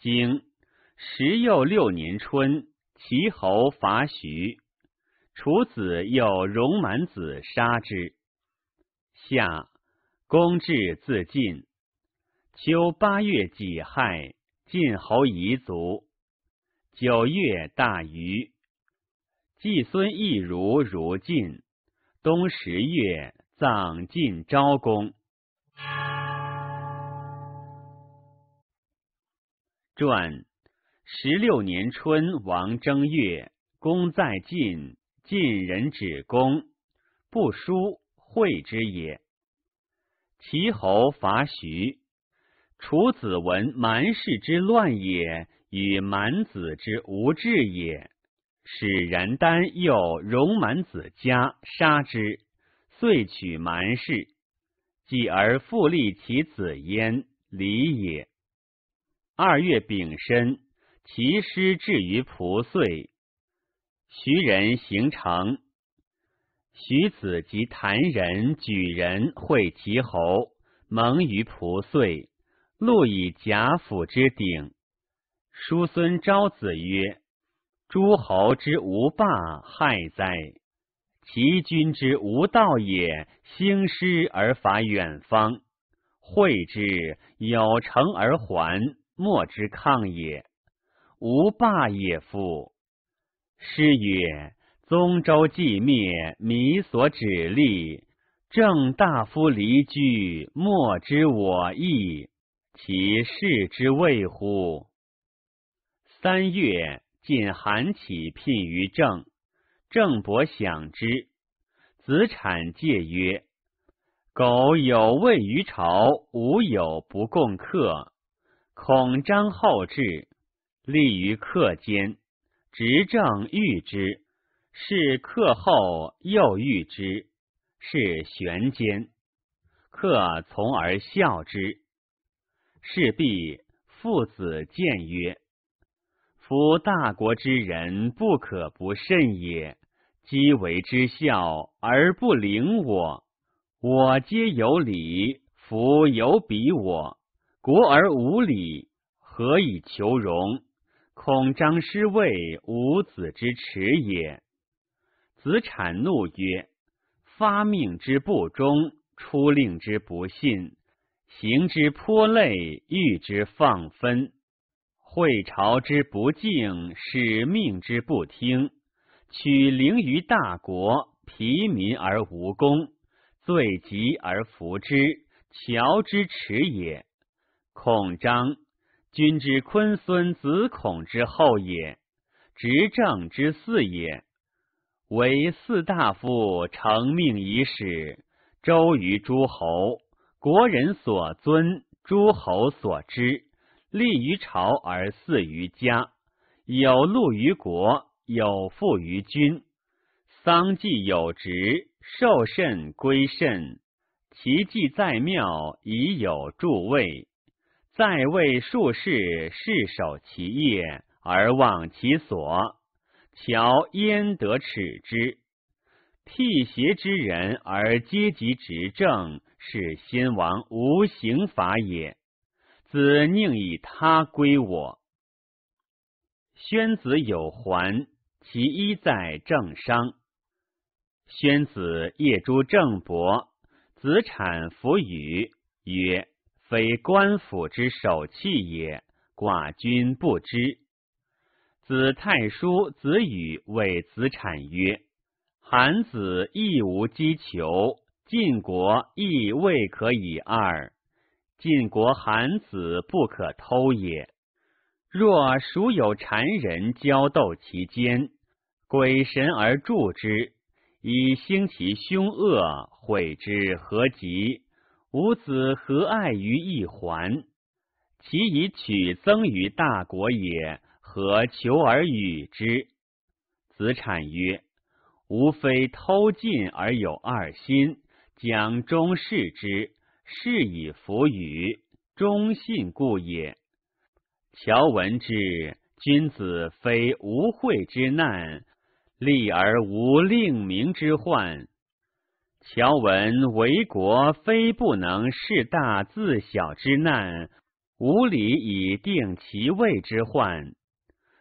经十又六年春，齐侯伐徐，楚子又戎满子杀之。夏，公至自晋。秋八月己亥，晋侯夷卒。九月大鱼。季孙亦如如晋。冬十月，葬晋昭公。传十六年春，王正月，公在晋。晋人止公，不书会之也。齐侯伐徐。楚子闻蛮氏之乱也，与蛮子之无志也，使然丹又戎蛮子家，杀之，遂取蛮氏。己而复立其子焉，礼也。二月丙申，其师至于蒲岁，徐人行城。徐子及郯人举人会其侯，蒙于蒲岁，录以贾府之鼎。叔孙昭子曰：“诸侯之无霸害哉？其君之无道也，兴师而伐远方，会之有成而还。”莫之抗也，无霸也。夫，诗曰：“宗周既灭，靡所止立。正大夫离居，莫知我意，其事之谓乎？”三月，晋韩起聘于郑，郑伯享之。子产戒曰：“苟有位于朝，无有不共客。”孔张后至，立于客间，执政欲之，是客后又遇之，是玄间，客从而笑之。是必父子见曰：“夫大国之人，不可不慎也。积为之孝而不灵我，我皆有礼，夫有比我。”国而无礼，何以求荣？孔张师位，无子之耻也。子产怒曰：“发命之不忠，出令之不信，行之颇累，欲之放分，会朝之不敬，使命之不听，取灵于大国，疲民而无功，罪极而服之，乔之耻也。”孔章，君之坤孙子孔之后也，执政之嗣也。为四大夫，承命以使周于诸侯，国人所尊，诸侯所知。立于朝而祀于家，有禄于国，有富于君。丧祭有职，受慎归慎。其祭在庙，已有助位。在位数世，世守其业而忘其所，乔焉得耻之？辟邪之人而阶级执政，是先王无刑罚也。子宁以他归我？宣子有还，其一在政商。宣子夜诸郑伯，子产弗与，曰。非官府之守器也，寡君不知。子太叔、子羽谓子产曰：“韩子亦无击求，晋国亦未可以二。晋国韩子不可偷也。若孰有谗人交斗其间，鬼神而助之，以兴其凶恶，悔之何及？”吾子何爱于一环？其以取增于大国也，何求而与之？子产曰：吾非偷进而有二心，将终事之，是以服与忠信故也。侨闻之，君子非无惠之难，立而无令名之患。乔文为国非不能事大自小之难无礼以定其位之患。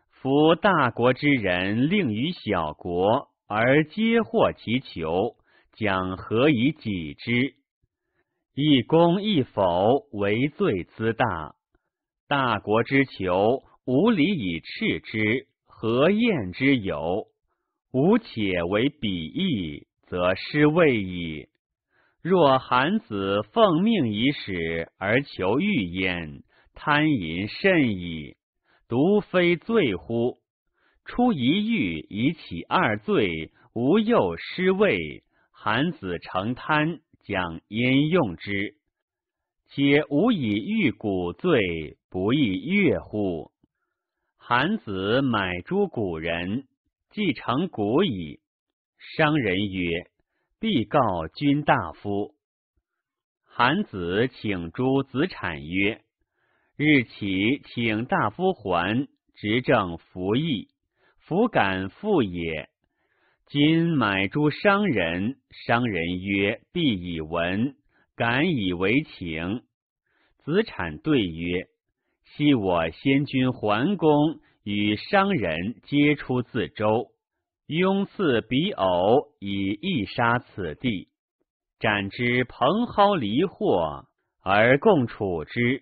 夫大国之人令于小国而皆获其求，将何以己之？一公一否为罪之大。大国之求无礼以斥之，何厌之有？吾且为鄙义。则失位矣。若韩子奉命以使而求欲焉，贪淫甚矣，独非罪乎？出一欲以起二罪，无又失位。韩子成贪，将焉用之？且无以欲古罪，不亦悦乎？韩子买诸古人，既成古矣。商人曰：“必告君大夫。”韩子请诸子产曰：“日起，请大夫还，执政服役，弗敢复也。今买诸商人，商人曰：‘必以闻。’敢以为请。”子产对曰：“昔我先君桓公与商人皆出自周。”拥刺比偶以一杀此地，斩之蓬蒿离获而共处之，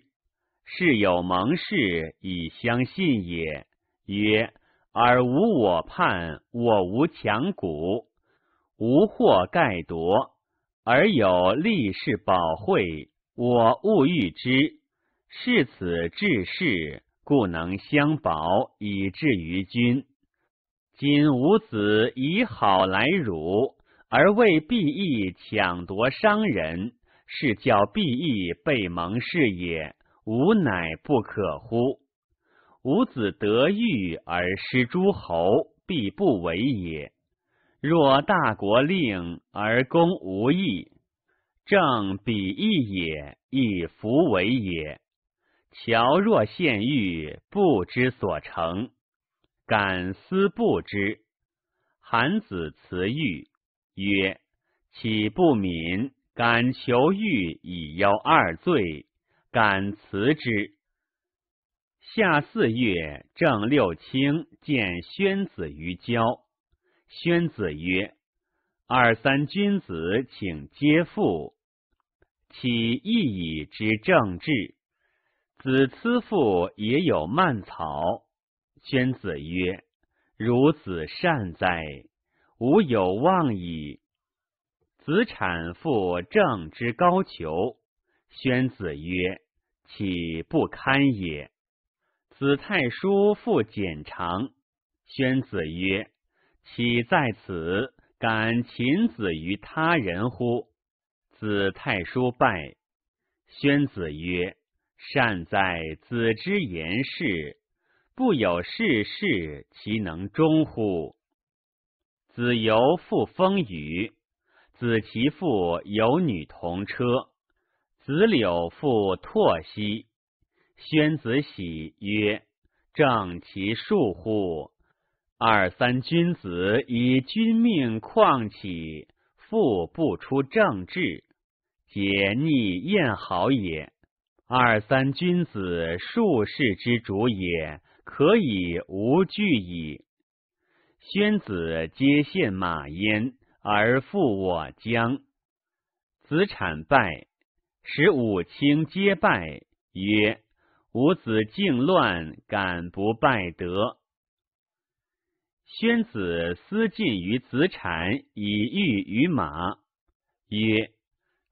是有盟誓以相信也。曰：尔无我叛，我无强骨，无祸盖夺，而有利是宝惠，我勿欲之。是此治世，故能相保以至于君。今吾子以好来辱，而为必义抢夺商人，是教必义被蒙事也。吾乃不可乎？吾子得欲而失诸侯，必不为也。若大国令而攻无义，正彼义也，亦弗为也。乔若陷玉，不知所成。敢思不知。韩子辞御曰：“岂不敏？敢求欲以邀二罪？敢辞之。”夏四月，正六卿见宣子于郊。宣子曰：“二三君子，请皆父。岂亦以之政治？子思父也有蔓草。”宣子曰：“孺子善哉！吾有望矣。”子产复正之高俅，宣子曰：“岂不堪也？”子太叔复简长，宣子曰：“岂在此？敢擒子于他人乎？”子太叔拜，宣子曰：“善哉！子之言是。”不有事事，其能终乎？子由父风雨，子其父有女同车；子柳父拓兮，宣子喜曰：“正其数乎？二三君子以君命况起，父不出正治，皆逆厌好也。二三君子，术士之主也。”可以无惧矣。宣子皆献马焉，而复我将。子产败，使五卿皆败，曰：“吾子敬乱，敢不败德？”宣子思进于子产，以御于马，曰：“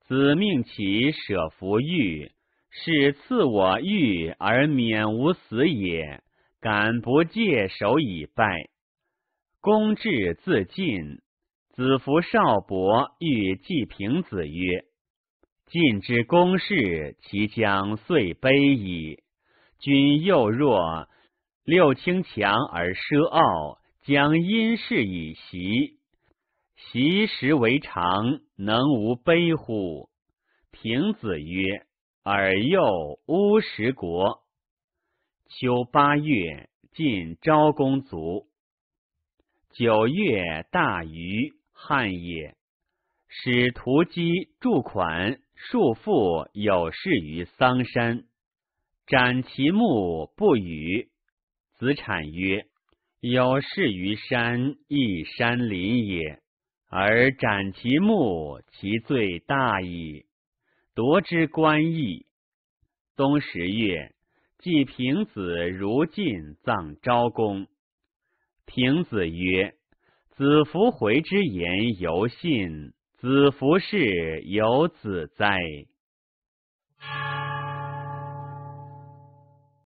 子命其舍服御，使赐我御而免无死也。”敢不戒手以拜？公至自尽。子服少伯欲祭平子曰：“晋之公室其将遂卑矣。君幼弱，六卿强而奢傲，将因事以袭。习时为常，能无悲乎？”平子曰：“尔幼，乌十国。”秋八月，晋昭公卒。九月，大鱼汉也，使屠鸡助款束缚有事于桑山，斩其木不与。子产曰：“有事于山，一山林也，而斩其木，其罪大矣。夺之官邑。”冬十月。季平子如晋葬昭公。平子曰：“子服回之言犹信，子服事犹子哉？”